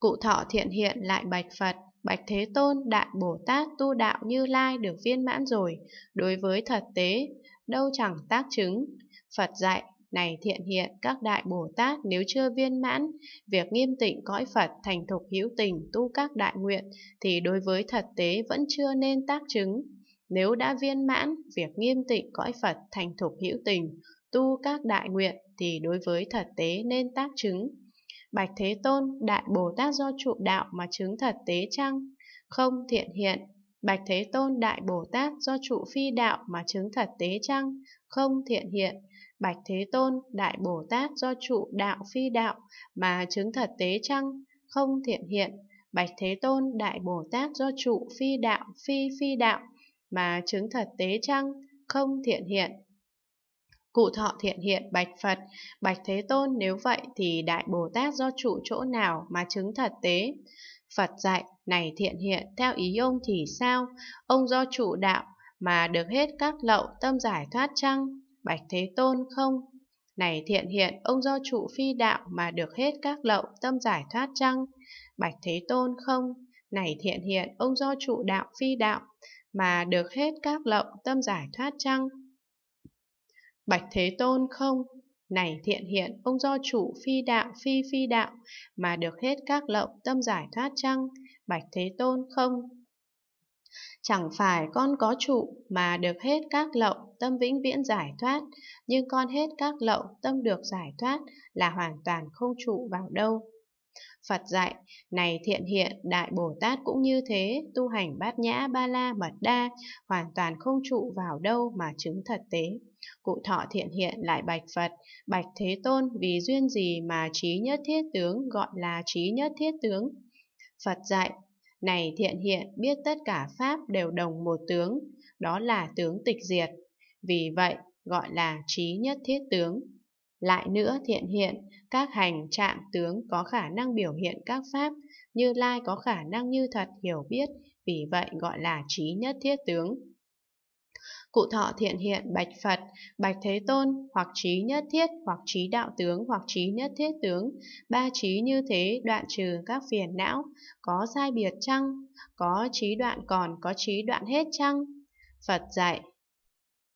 Cụ thọ thiện hiện lại bạch Phật, bạch Thế Tôn, Đại Bồ Tát tu đạo như lai được viên mãn rồi, đối với thật tế, đâu chẳng tác chứng. Phật dạy, này thiện hiện các đại Bồ Tát nếu chưa viên mãn, việc nghiêm tịnh cõi Phật thành thục hữu tình tu các đại nguyện thì đối với thật tế vẫn chưa nên tác chứng. Nếu đã viên mãn, việc nghiêm tịnh cõi Phật thành thục hữu tình, tu các đại nguyện thì đối với thật tế nên tác chứng. Bạch Thế Tôn, Đại Bồ Tát do trụ đạo mà chứng thật tế chăng? Không thiện hiện. Bạch Thế Tôn, Đại Bồ Tát do trụ phi đạo mà chứng thật tế chăng? Không thiện hiện. Bạch Thế Tôn, Đại Bồ Tát do trụ đạo phi đạo mà chứng thật tế chăng? Không thiện hiện. Bạch Thế Tôn, Đại Bồ Tát do trụ phi đạo phi phi đạo mà chứng thật tế chăng? Không thiện hiện. Cụ thọ thiện hiện bạch Phật, bạch Thế Tôn nếu vậy thì Đại Bồ Tát do trụ chỗ nào mà chứng thật tế? Phật dạy, này thiện hiện, theo ý ông thì sao? Ông do trụ đạo mà được hết các lậu tâm giải thoát chăng? Bạch Thế Tôn không? Này thiện hiện, ông do trụ phi đạo mà được hết các lậu tâm giải thoát chăng? Bạch Thế Tôn không? Này thiện hiện, ông do trụ đạo phi đạo mà được hết các lậu tâm giải thoát chăng? Bạch Thế Tôn không, này thiện hiện ông do chủ phi đạo phi phi đạo mà được hết các lậu tâm giải thoát chăng? Bạch Thế Tôn không. Chẳng phải con có trụ mà được hết các lậu tâm vĩnh viễn giải thoát, nhưng con hết các lậu tâm được giải thoát là hoàn toàn không trụ vào đâu. Phật dạy, này thiện hiện, Đại Bồ Tát cũng như thế, tu hành bát nhã ba la mật đa, hoàn toàn không trụ vào đâu mà chứng thật tế. Cụ thọ thiện hiện lại bạch Phật, bạch Thế Tôn vì duyên gì mà trí nhất thiết tướng gọi là trí nhất thiết tướng. Phật dạy, này thiện hiện biết tất cả Pháp đều đồng một tướng, đó là tướng tịch diệt. Vì vậy, gọi là trí nhất thiết tướng. Lại nữa thiện hiện, các hành trạm tướng có khả năng biểu hiện các pháp, như lai có khả năng như thật hiểu biết, vì vậy gọi là trí nhất thiết tướng. Cụ thọ thiện hiện bạch Phật, bạch Thế Tôn, hoặc trí nhất thiết, hoặc trí đạo tướng, hoặc trí nhất thiết tướng, ba trí như thế đoạn trừ các phiền não, có sai biệt chăng? Có trí đoạn còn, có trí đoạn hết chăng? Phật dạy,